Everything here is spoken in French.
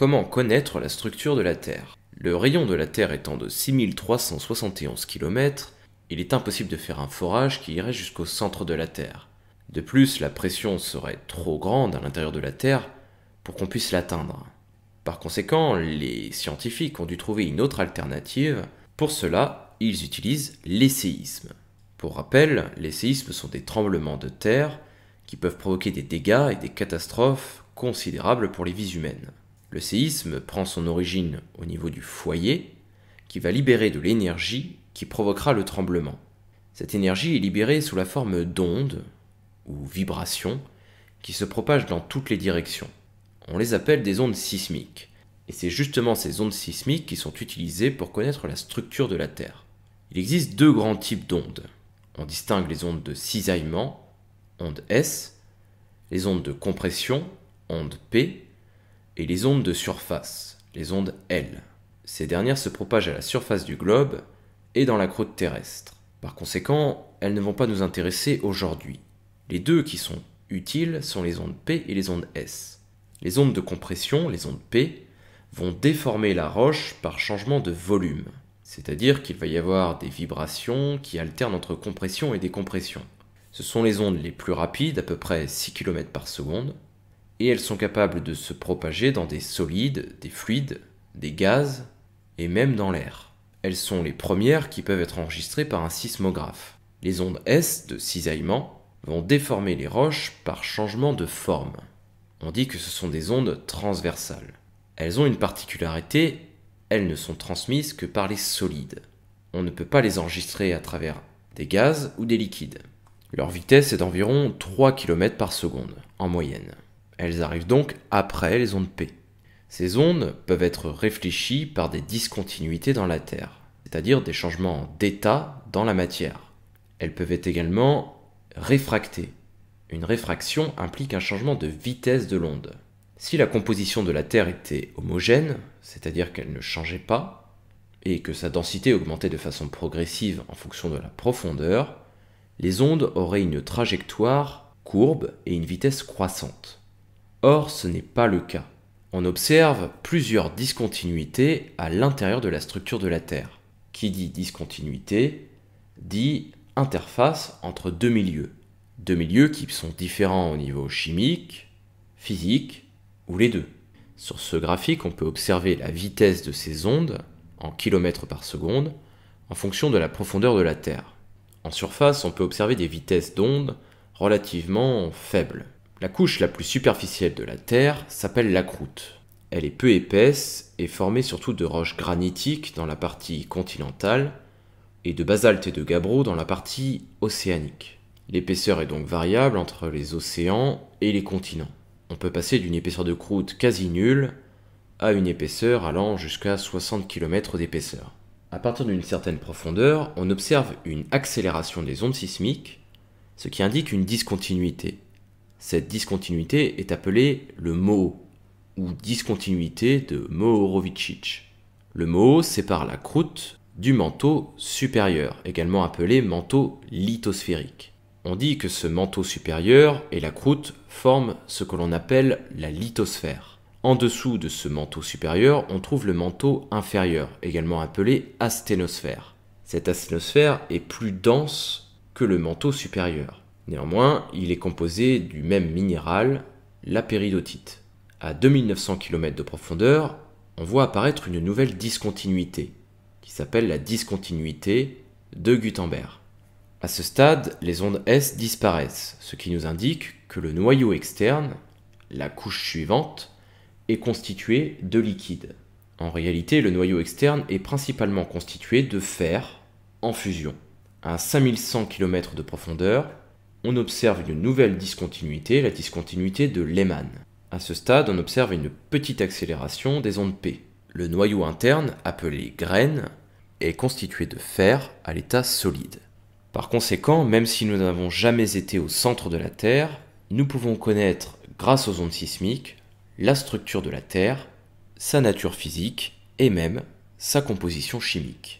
Comment connaître la structure de la Terre Le rayon de la Terre étant de 6371 km, il est impossible de faire un forage qui irait jusqu'au centre de la Terre. De plus, la pression serait trop grande à l'intérieur de la Terre pour qu'on puisse l'atteindre. Par conséquent, les scientifiques ont dû trouver une autre alternative. Pour cela, ils utilisent les séismes. Pour rappel, les séismes sont des tremblements de terre qui peuvent provoquer des dégâts et des catastrophes considérables pour les vies humaines. Le séisme prend son origine au niveau du foyer, qui va libérer de l'énergie qui provoquera le tremblement. Cette énergie est libérée sous la forme d'ondes, ou vibrations, qui se propagent dans toutes les directions. On les appelle des ondes sismiques. Et c'est justement ces ondes sismiques qui sont utilisées pour connaître la structure de la Terre. Il existe deux grands types d'ondes. On distingue les ondes de cisaillement, ondes S, les ondes de compression, ondes P, et les ondes de surface, les ondes L. Ces dernières se propagent à la surface du globe et dans la croûte terrestre. Par conséquent, elles ne vont pas nous intéresser aujourd'hui. Les deux qui sont utiles sont les ondes P et les ondes S. Les ondes de compression, les ondes P, vont déformer la roche par changement de volume. C'est-à-dire qu'il va y avoir des vibrations qui alternent entre compression et décompression. Ce sont les ondes les plus rapides, à peu près 6 km par seconde, et elles sont capables de se propager dans des solides, des fluides, des gaz et même dans l'air. Elles sont les premières qui peuvent être enregistrées par un sismographe. Les ondes S de cisaillement vont déformer les roches par changement de forme. On dit que ce sont des ondes transversales. Elles ont une particularité, elles ne sont transmises que par les solides. On ne peut pas les enregistrer à travers des gaz ou des liquides. Leur vitesse est d'environ 3 km par seconde, en moyenne. Elles arrivent donc après les ondes P. Ces ondes peuvent être réfléchies par des discontinuités dans la Terre, c'est-à-dire des changements d'état dans la matière. Elles peuvent être également réfractées. Une réfraction implique un changement de vitesse de l'onde. Si la composition de la Terre était homogène, c'est-à-dire qu'elle ne changeait pas, et que sa densité augmentait de façon progressive en fonction de la profondeur, les ondes auraient une trajectoire courbe et une vitesse croissante. Or, ce n'est pas le cas. On observe plusieurs discontinuités à l'intérieur de la structure de la Terre. Qui dit discontinuité dit interface entre deux milieux. Deux milieux qui sont différents au niveau chimique, physique ou les deux. Sur ce graphique, on peut observer la vitesse de ces ondes en kilomètres par seconde en fonction de la profondeur de la Terre. En surface, on peut observer des vitesses d'ondes relativement faibles. La couche la plus superficielle de la Terre s'appelle la croûte. Elle est peu épaisse et formée surtout de roches granitiques dans la partie continentale et de basalte et de gabbro dans la partie océanique. L'épaisseur est donc variable entre les océans et les continents. On peut passer d'une épaisseur de croûte quasi nulle à une épaisseur allant jusqu'à 60 km d'épaisseur. À partir d'une certaine profondeur, on observe une accélération des ondes sismiques, ce qui indique une discontinuité. Cette discontinuité est appelée le moho, ou discontinuité de Mohorovicic. Le moho sépare la croûte du manteau supérieur, également appelé manteau lithosphérique. On dit que ce manteau supérieur et la croûte forment ce que l'on appelle la lithosphère. En dessous de ce manteau supérieur, on trouve le manteau inférieur, également appelé asténosphère. Cette asténosphère est plus dense que le manteau supérieur. Néanmoins, il est composé du même minéral, la péridotite. À 2900 km de profondeur, on voit apparaître une nouvelle discontinuité, qui s'appelle la discontinuité de Gutenberg. À ce stade, les ondes S disparaissent, ce qui nous indique que le noyau externe, la couche suivante, est constitué de liquide. En réalité, le noyau externe est principalement constitué de fer en fusion. À 5100 km de profondeur, on observe une nouvelle discontinuité, la discontinuité de Lehmann. À ce stade, on observe une petite accélération des ondes P. Le noyau interne, appelé graine, est constitué de fer à l'état solide. Par conséquent, même si nous n'avons jamais été au centre de la Terre, nous pouvons connaître, grâce aux ondes sismiques, la structure de la Terre, sa nature physique et même sa composition chimique.